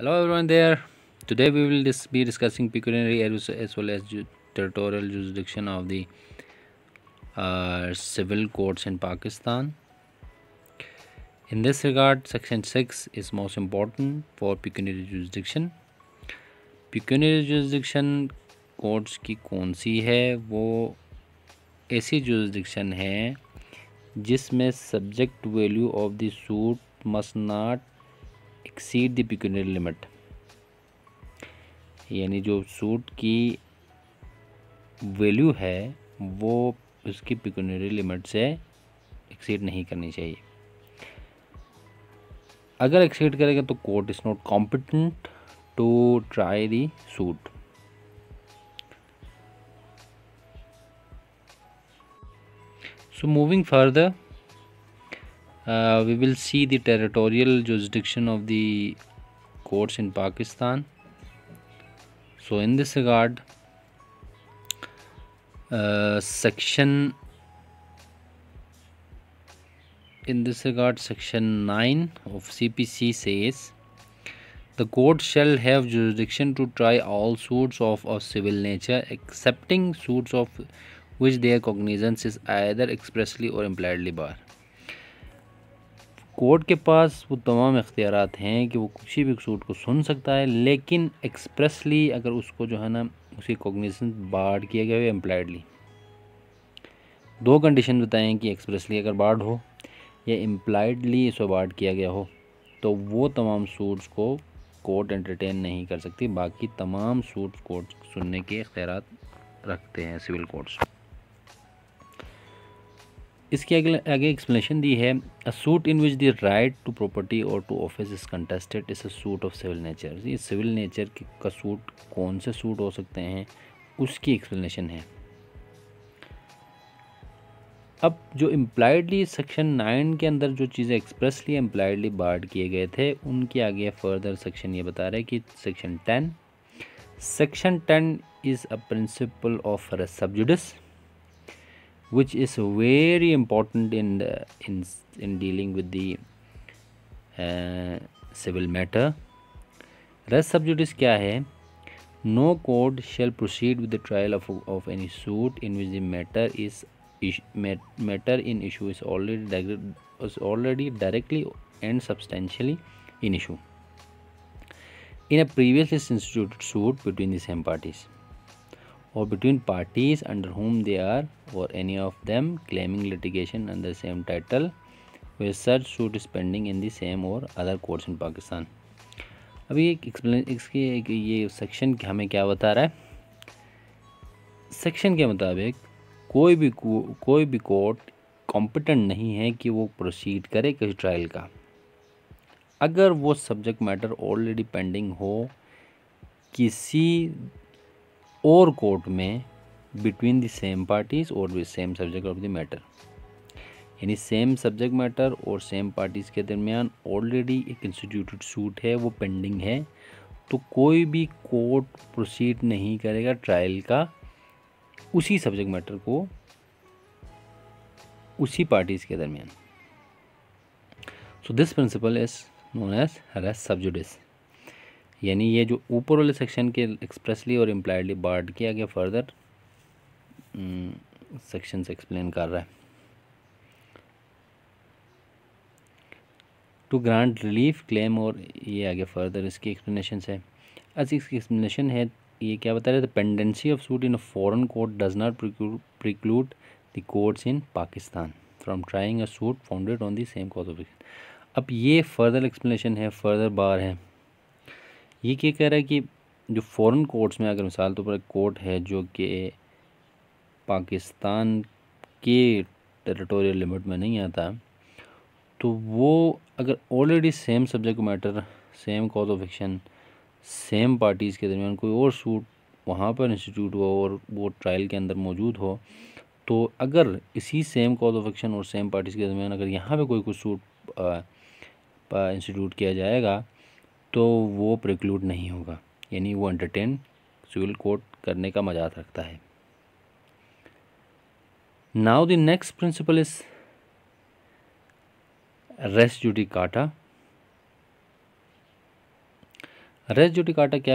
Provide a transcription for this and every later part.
hello everyone there today we will dis be discussing pecuniary errors as well as ju territorial jurisdiction of the uh, civil courts in pakistan in this regard section 6 is most important for pecuniary jurisdiction pecuniary jurisdiction courts ki कौन si hai wo aisi jurisdiction hai jisme subject value of the suit must not exceed the pecuniary limit यानी जो suit की value है वो उसकी pecuniary limit से exceed नहीं करनी चाहिए अगर एक्सीड करेगा तो court is not competent to try the suit so moving further uh, we will see the territorial jurisdiction of the courts in Pakistan so in this regard uh, section in this regard section 9 of CPC says the court shall have jurisdiction to try all suits of a civil nature excepting suits of which their cognizance is either expressly or impliedly barred court के पास वो तमाम इख्तियार हैं कि वो किसी भी सूट को सुन सकता है लेकिन एक्सप्रेसली अगर उसको जो है ना उसकी कोगनीसन बाढ़ किया गया है एम्प्लाइडली दो कंडीशन बताएं कि एक्सप्रेसली अगर बाढ़ हो या एम्प्लाइडली इसको बाढ़ किया गया हो तो वो तमाम सूट्स को कोर्ट एंटरटेन नहीं कर सकती बाकी तमाम सूट कोर्ट सुनने के अख्तियार रखते हैं सिविल कोर्ट्स इसके अगले आगे एक्सप्लेनेशन दी है a suit in which the right to property और to office is contested is a suit of civil nature ये सिविल नेचर का सूट कौन से सूट हो सकते हैं उसकी एक्सप्लेनेशन है अब जो इम्प्लाइडली सेक्शन नाइन के अंदर जो चीज़ें एक्सप्रेसली एम्प्लाइडली बार्ड किए गए थे उनके आगे फर्दर सेक्शन ये बता रहे कि section ten section ten is a principle of sub judice which is very important in the in in dealing with the uh, civil matter Rest sub judice क्या no court shall proceed with the trial of of any suit in which the matter is matter in issue is already is already directly and substantially in issue in a previously instituted suit between the same parties or between parties under whom they are or any of them claiming litigation under the same title where such suit is pending in the same or other courts in Pakistan. अभी एक explain इसके एक ये section हमें क्या बता रहा है सेक्शन के मुताबिक कोई भी को, कोई भी कोर्ट कॉम्पिटेंट नहीं है कि वो प्रोसीड करे किसी ट्रायल का अगर वो सब्जेक्ट मैटर ऑलरेडी पेंडिंग हो किसी और कोर्ट में बिटवीन द सेम पार्टीज और the same subject of the matter यानी सेम सब्जेक्ट मैटर और सेम पार्टीज़ के दरमियान ऑलरेडी एक इंस्टीट्यूटेड सूट है वो पेंडिंग है तो कोई भी कोर्ट प्रोसीड नहीं करेगा ट्रायल का उसी सब्जेक्ट मैटर को उसी पार्टीज़ के दरमियान so this principle is known as res sub judice यानी ये जो ऊपर वाले सेक्शन के एक्सप्रेसली और इम्प्लाइडली बार्ड के आगे फर्दर सेक्शन से एक्सप्लेन कर रहा है टू ग्रांट रिलीफ क्लेम और ये आगे फर्दर इसकी एक्सप्लेनेशन है अच्छा इसकी एक्सप्लेनेशन है ये क्या बता रहे the pendency of suit in a foreign court does not preclude the courts in Pakistan from trying a suit founded on the same cause of अब ये फर्दर एक्सप्लेनेशन है फर्दर बार है ये क्या कह रहा है कि जो फ़ॉरन कोर्ट्स में अगर मिसाल तौर तो पर कोर्ट है जो कि पाकिस्तान के टेरिटोरियल लिमिट में नहीं आता तो वो अगर already same subject matter same cause of action same parties के दरमियान कोई और सूट वहाँ पर इंस्टीट्यूट हो और वो ट्रायल के अंदर मौजूद हो तो अगर इसी सेम कॉज ऑफ एक्शन और सेम पार्टीज़ के दरमियान अगर यहाँ पे कोई कुछ सूट इंस्टीट्यूट किया जाएगा तो वो प्रिक्लूड नहीं होगा यानी वो एंटरटेन सिविल कोर्ट करने का मजाक रखता है now the next principle is res judicata res judicata क्या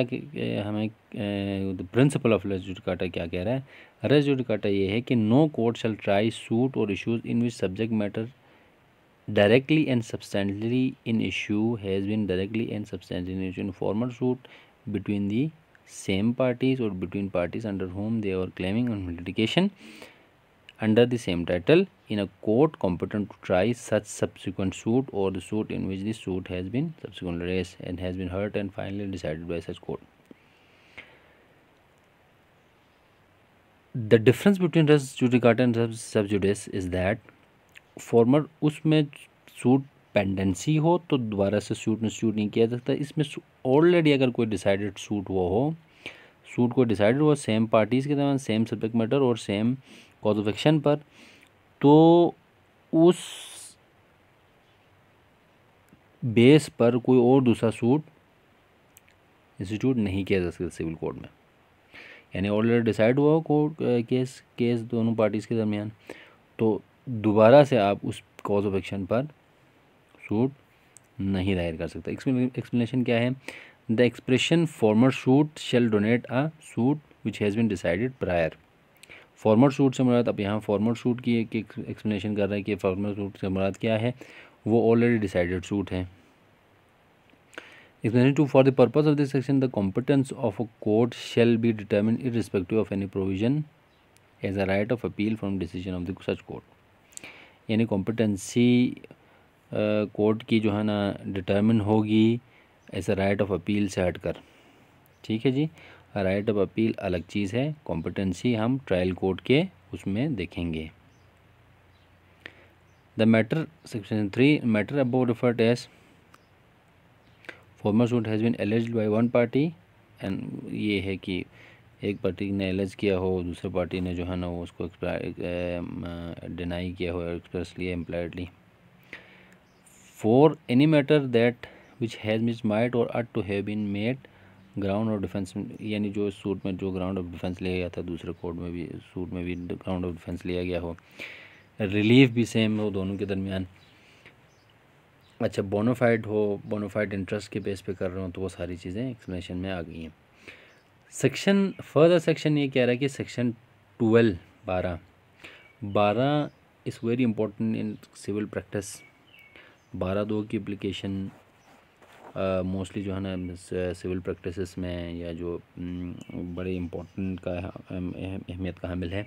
हमें principle of rest judicata क्या कह रहा है रेस्ट ड्यूटी काटा ये है कि no court shall try suit और issues in which subject matter directly and substantially in issue has been directly and substantially in issue in suit between the same parties or between parties under whom they are claiming on litigation under the same title in a court competent to try such subsequent suit or the suit in which the suit has been subsequently raised and has been heard and finally decided by such court. The difference between res judicata and sub, sub judice is that former उसमें suit pendency हो तो दोबारा से suit में suit नहीं किया जा सकता इसमें ऑलरेडी अगर कोई डिसाइडेड सूट वो हो सूट को डिसाइडेड हो सेम पार्टीज़ के दौरान सेम सब्जेक्ट मैटर और सेम कॉज ऑफ एक्शन पर तो उस बेस पर कोई और दूसरा सूट इंस्टीट्यूट नहीं किया जा सकता सिविल कोर्ट में यानी ऑलरेडी डिसाइड हुआ हो कोर्ट केस केस दोनों पार्टीज़ के दरमियान तो दोबारा से आप उस कॉज ऑफ एक्शन पर सूट नहीं दायर कर सकते एक्सप्लेनेशन क्या है the expression former suit shall denote a suit which has been decided prior former suit से मुराद अब यहाँ फॉर्मर सूट की एक एक्सप्लेनेशन कर रहे हैं कि फॉर्मर सूट से मुराद क्या है वो ऑलरेडी डिसाइडेड सूट है explanation two for the purpose of this section the competence of a court shall be determine respective of any provision as a right of appeal from decision of the such court यानी competency court की जो है ना determine होगी as right of appeal से हटकर ठीक है जी राइट ऑफ अपील अलग चीज़ है कॉम्पिटेंसी हम ट्रायल कोर्ट के उसमें देखेंगे the matter section three matter above referred as former suit has been alleged by one party and ये है कि एक पार्टी ने एलज किया हो दूसरे पार्टी ने जो है ना वो उसको डिनाई किया हो expressly impliedly for any matter that which has miss might और ought to have been made ground of defence यानी जो सूट में जो ग्राउंड ऑफ डिफेंस लिया गया था दूसरे कोर्ट में भी सूट में भी ग्राउंड ऑफ डिफेंस लिया गया हो रिलीफ भी सेम हो दोनों के दरमियान अच्छा बोनोफाइड हो बोनोफाइड इंटरेस्ट के बेस पे कर रहे हो तो वो सारी चीज़ें एक्सप्लेनेशन में आ गई हैं सेक्शन फर्दर सेक्शन ये कह रहा है कि सेक्शन ट्वेल्व बारह बारह is very important in civil practice बारह दो की अप्लीकेशन मोस्टली uh, जो है ना सिविल प्रैक्टिस में या जो mm, बड़े इम्पोर्टेंट का अहमियत का हामिल है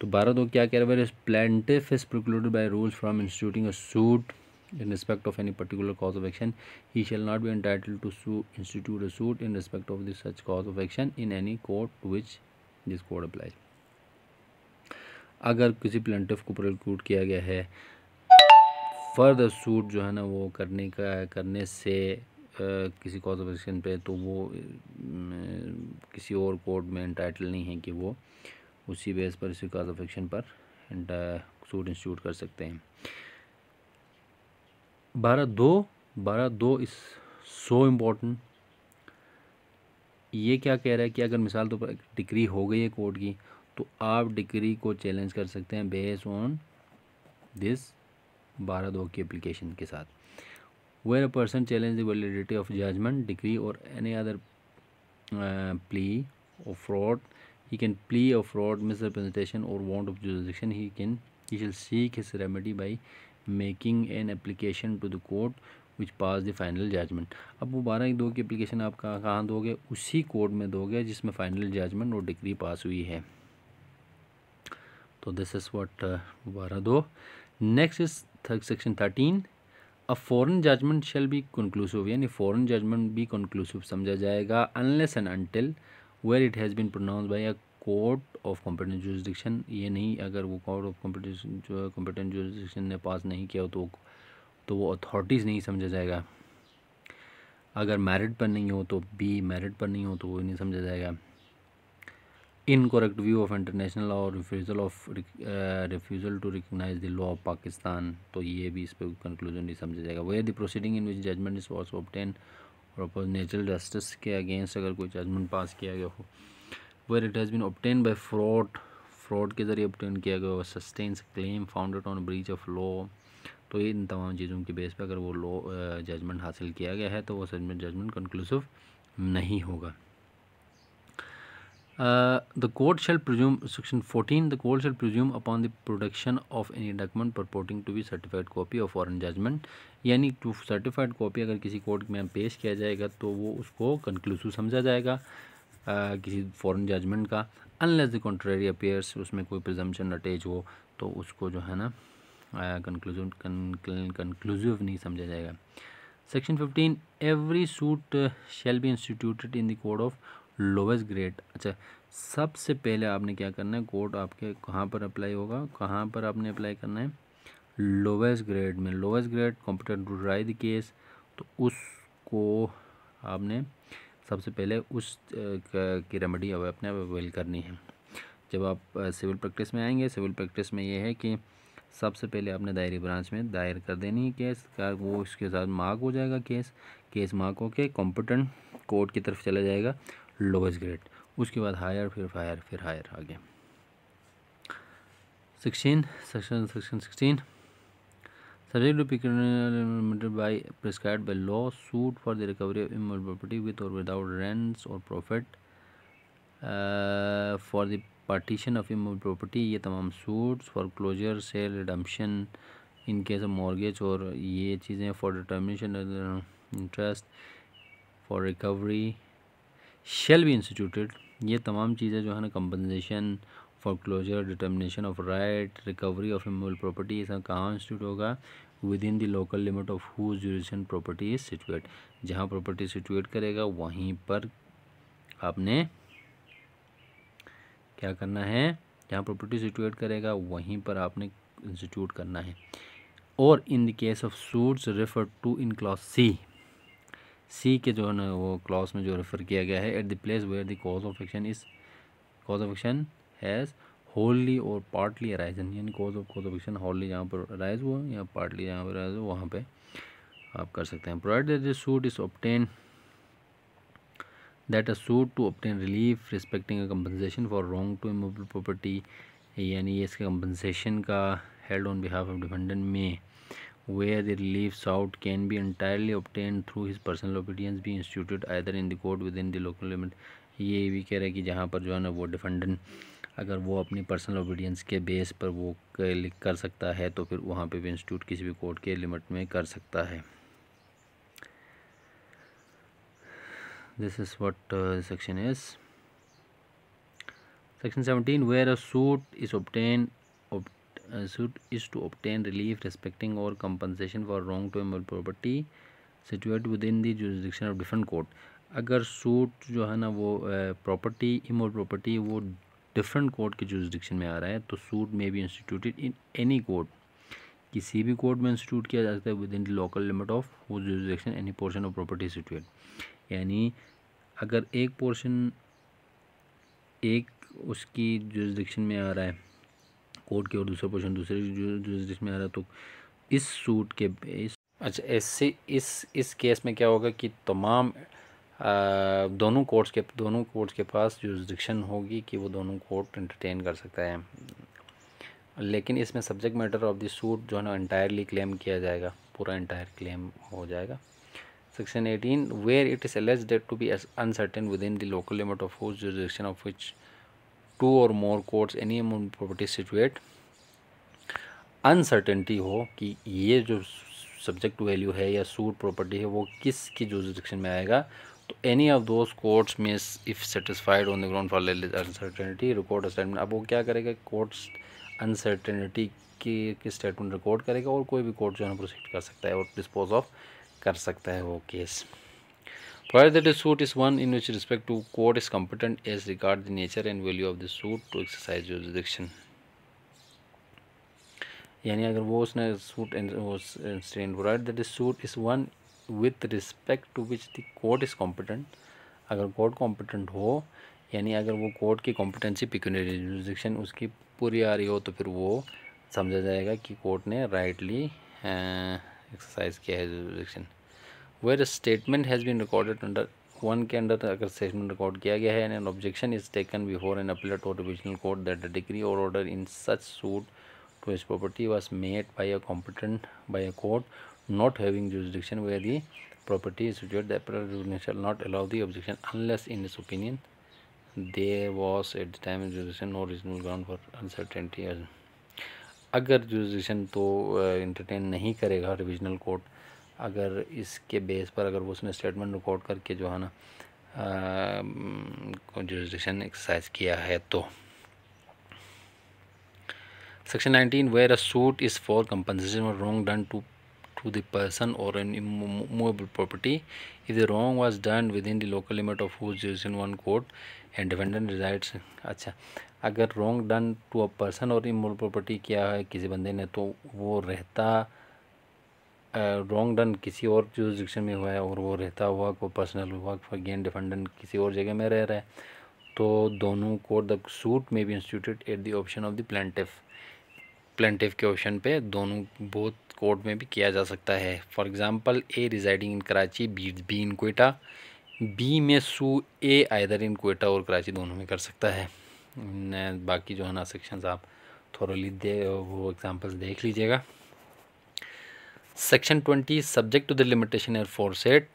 तो बारह दो क्या कह रहे हैं plaintiff is precluded by rules from instituting a suit in respect of any particular cause of action he shall not be entitled to sue, institute a suit in respect of the such cause of action in any court to which this court applies अगर किसी plaintiff को प्रोक्यूट किया गया है further suit जो है ना वो करने का करने से Uh, किसी कॉज ऑफ एक्शन पे तो वो uh, किसी और कोर्ट में इंटाइटल नहीं है कि वो उसी बेस पर उसी कॉज ऑफ एक्शन पर सूट इंस्टीट्यूट कर सकते हैं बारह दो बारह दो इस सो इम्पोर्टेंट ये क्या कह रहा है कि अगर मिसाल तो डिग्री हो गई है कोर्ट की तो आप डिग्री को चैलेंज कर सकते हैं बेस ऑन दिस बारह दो की एप्लीकेशन के साथ where a person challenge the validity of judgment decree और any other plea of fraud he can plea of fraud misrepresentation और want of jurisdiction he can he shall seek his remedy by making an application to the court which passed the final judgment अब वो बारह एक दो की application आप कहाँ कहाँ दोगे उसी कोर्ट में दोगे जिसमें फाइनल जजमेंट और डिग्री पास हुई है तो दिस इज़ वट बारह दो next is section thirteen a foreign judgment shall be conclusive यानी फॉरन जजमेंट भी कंक्लूसिव समझा जाएगा unless and until where it has been pronounced by a court of competent jurisdiction ये नहीं अगर वो कोर्ट ऑफ कॉम्पिटिशन जो है कॉम्पिटेंट जुरिस्डिक्शन ने पास नहीं किया तो तो वो अथॉरिटीज़ नहीं समझा जाएगा अगर मेरिट पर नहीं हो तो बी मेरिट पर नहीं हो तो वो नहीं समझा जाएगा इनकोरेक्ट व्यू ऑफ इंटरनेशनल और refusal of refusal to recognise the law of Pakistan तो ये भी इस पर कंक्लूजन नहीं समझा जाएगा where the proceeding in which judgment is also obtain और अपोज नेचुरल जस्टिस के अगेंस्ट अगर कोई जजमेंट पास किया गया हो where it has been obtain by fraud fraud के ज़रिए ऑप्टेन किया गया और sustains claim founded on breach of law तो ये इन तमाम चीज़ों के बेस पर अगर वो लॉ जजमेंट हासिल किया गया है तो वो सजमेंट जजमेंट कंक्लूसिव नहीं होगा the court shall presume section fourteen the court shall presume upon the production of any document purporting to be certified copy of foreign judgment यानी टू सर्टिफाइड कॉपी अगर किसी कोर्ट में पेश किया जाएगा तो वो उसको कंक्लूसिव समझा जाएगा किसी फ़ॉरन जजमेंट का अनलेस द कॉन्ट्रेरी अपेयर्स उसमें कोई प्रजम्पन अटैच हो तो उसको जो है ना कंक्लूजन कंक्लूसिव नहीं समझा जाएगा section fifteen every suit shall be instituted in the court of lowest grade अच्छा सबसे पहले आपने क्या करना है कोर्ट आपके कहाँ पर अप्लाई होगा कहाँ पर आपने अप्लाई करना है लोवेस्ट ग्रेड में lowest grade competent to try the case तो उसको आपने सबसे पहले उस की रेमेडी अब अपने अवेल करनी है जब आप सिविल प्रैक्टिस में आएंगे सिविल प्रैक्टिस में ये है कि सबसे पहले आपने दायरी ब्रांच में दायर कर देनी है केस वो इसके साथ मार्क हो जाएगा केस केस मार्क होकर कॉम्पिटेंट कोर्ट की तरफ चला जाएगा लोवेस्ट ग्रेड उसके बाद हायर फिर हायर फिर हायर आगे sixteen section section sixteen subject to pecuniary by prescribe by law suit for the recovery of immovable property with और विदाउट रेंट्स और profit for the partition of immovable property ये तमाम suits for closure sale redemption in case of mortgage और ये चीज़ें for determination interest for recovery shall भी instituted ये तमाम चीज़ें जो है ना compensation for closure determination of right recovery of immovable property ये सब कहाँ इंस्टीट्यूट होगा within the local limit of whose ड्यूरेशन प्रॉपर्टी इज सिचुएट जहाँ प्रॉपर्टी सिचुएट करेगा वहीं पर आपने क्या करना है जहाँ प्रॉपर्टी सिचुएट करेगा वहीं पर आपने इंस्टीट्यूट करना है और in the case of suits refer to in clause C C के जो है ना वो क्लास में जो रेफ़र किया गया है at the place where the cause of action is cause of action has wholly और पार्टली अराइजन यानी cause of cause of action wholly जहाँ पर अराइज हुआ या पार्टली जहाँ पर अराइज हुआ वहाँ पर आप कर सकते हैं provide that suit is obtain that a suit to obtain relief respecting a compensation for wrong to immovable property यानी इसके कम्पनसेशन का held on behalf of defendant में the relief sought can be entirely obtain through his personal personal obedience institute either in the court within the local limit ये भी कह रहे हैं कि जहाँ पर जो है ना वो डिफेंडेंट अगर वो अपनी पर्सनल ओबीडियंस के बेस पर वो क्लिक कर सकता है तो फिर वहाँ पे भी इंस्टीट्यूट किसी भी कोर्ट के लिमिट में कर सकता है this is what section is section seventeen where a suit is obtain suit is to obtain relief respecting or compensation for wrong to immovable property situate within the jurisdiction of different court अगर suit जो है ना वो property immovable property वो different court के jurisdiction में आ रहा है तो suit may be instituted in any court किसी भी कोर्ट में इंस्टीट्यूट किया जा सकता है within local limit of वो jurisdiction any portion of property situate यानी अगर एक पोर्शन एक उसकी जूसडिक्शन में आ रहा है कोर्ट के और दूसरा पोर्शन दूसरे जूसडिक्शन में आ रहा है तो इस सूट के इस अच्छा इससे इस इस केस में क्या होगा कि तमाम दोनों कोर्ट्स के दोनों कोर्ट्स के पास जुरिस्डिक्शन होगी कि वो दोनों कोर्ट इंटरटेन कर सकता है लेकिन इसमें subject matter of the suit जो है ना इंटायरली क्लेम किया जाएगा पूरा इंटायर क्लेम हो जाएगा section eighteen where it is alleged to be uncertain within the local limit of जो jurisdiction of which two or more courts any property situate uncertainty हो कि ये जो सब्जेक्ट वैल्यू है या suit property है वो किस की जुरिस्डिक्शन में आएगा तो any of those courts may if satisfied on the ground for uncertainty record statement अब वो क्या करेगा कोर्ट्स अनसर्टेनिटी की, की स्टेटमेंट रिकॉर्ड करेगा और कोई भी कोर्ट जो है प्रोसीड कर सकता है और डिस्पोज ऑफ कर सकता है वो case the suit is one in which respect to court is competent as as the nature and value of the suit to exercise your jurisdiction. यानी अगर वो उसने suit and suit is one with respect to which the court is competent अगर court competent हो यानी अगर वो court की कॉम्पिटेंसी पिक्यूनरी जुडिक्शन उसकी पूरी आ रही हो तो फिर वो समझा जाएगा कि कोर्ट ने राइटली एक्सरसाइज किया है jurisdiction where statement has been recorded under one के अंडर अगर स्टेटमेंट रिकॉर्ड किया गया है and an objection is taken before an appellate or divisional court that the decree or order in such suit to his property was made by a competent by a court not having jurisdiction where the property is situated the appellate tribunal shall not allow the objection unless in its opinion there was at the time of jurisdiction no reasonable ground for uncertainty अगर जुडिशन तो entertain नहीं करेगा revisional court अगर इसके base पर अगर वो उसने स्टेटमेंट रिकॉर्ड करके जो है ना जुडिशन एक्सरसाइज किया है तो section 19 where a suit is for compensation or wrong done to to the person or an immovable property if the wrong was done within the local limit of whose jurisdiction one court and defendant resides अच्छा अगर wrong done to a person or immovable property किया है किसी बंदे ने तो वो रहता रॉन्ग डन किसी और जुरिस्डिक्शन में हुआ है और वो रहता हुआ को पर्सनल हुआ अगेन डिफेंडेंट किसी और जगह में रह रहा है तो दोनों court the suit may be instituted at the option of the plaintiff plaintiff के ऑप्शन पे दोनों बोथ कोर्ट में भी किया जा सकता है for example A residing in Karachi B B in Quetta B may sue A either in Quetta और कराची दोनों में कर सकता है बाकी जो है ना सेक्शन आप थोरली दे वो एग्ज़ाम्पल्स देख लीजिएगा section twenty subject to the limitation aforesaid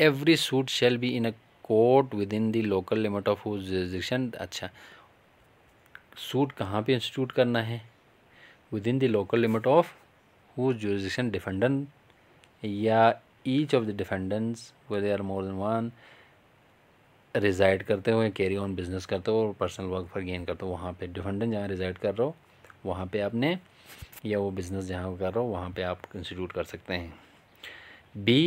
every suit shall be in a court within the local limit of whose अच्छा सूट कहाँ पे इंस्टीट्यूट करना है within the local limit of whose jurisdiction defendant या each of the defendants where they are more than one reside करते हुए carry on business करते हो और personal work for gain करते हो वहाँ पे defendant जहाँ reside कर रहे हो वहाँ पे आपने या वो business जहाँ कर रहे हो वहाँ पे आप constitute कर सकते हैं B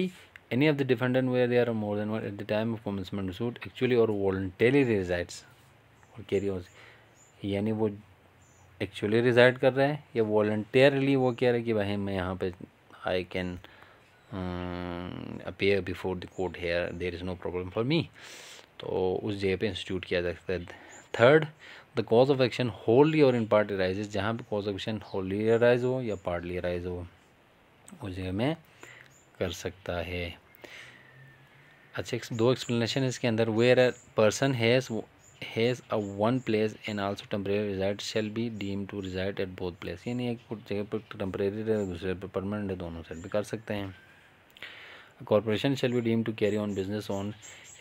any of the defendant where they are more than one at the time of commencement of suit actually or voluntarily resides और carry on यानी वो एक्चुअली रिज़ाइड कर रहे हैं या वॉल्टियरली वो कह रहे हैं कि भाई मैं यहाँ पे I can appear before the court here there is no problem for me तो उस जगह पे इंस्टीट्यूट किया जा सकता है third the cause of action wholly or in part arise जहाँ पर cause of action wholly arise हो या पार्टली राइज हो उस जगह में कर सकता है अच्छा दो एक्सप्लेनेशन इसके अंदर where a person has has a one place and also temporary reside shall be deem to reside at both place यानी एक जगह पर टम्परेरी है दूसरे पर परमानेंट है दोनों साइड भी कर सकते हैं corporation shall be deem to carry on business on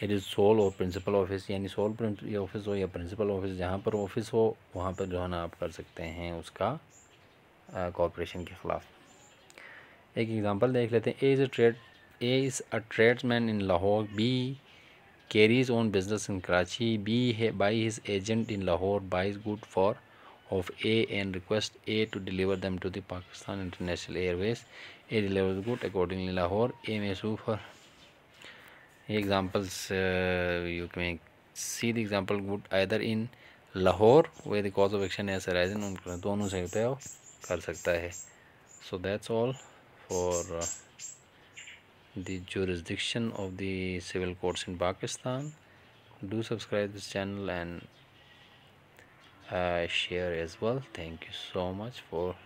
it is sole or principal office यानी सोल ऑफिस हो या प्रिंसिपल ऑफिस जहाँ पर ऑफिस हो वहाँ पर जो है ना आप कर सकते हैं उसका कॉरपोरेशन के ख़िलाफ़ एक एग्ज़ाम्पल देख लेते हैं A is a trade A is a man in Lahore B carries on business in Karachi. B by his agent in Lahore buys goods for of A and requests A to deliver them to the Pakistan International Airways. A delivers goods accordingly Lahore. A may sue for examples. Uh, you can see the example good either in Lahore where the cause of action has arisen. दोनों से कर सकता है. So that's all for. Uh, the jurisdiction of the civil courts in Pakistan. Do subscribe this channel and uh, share as well. Thank you so much for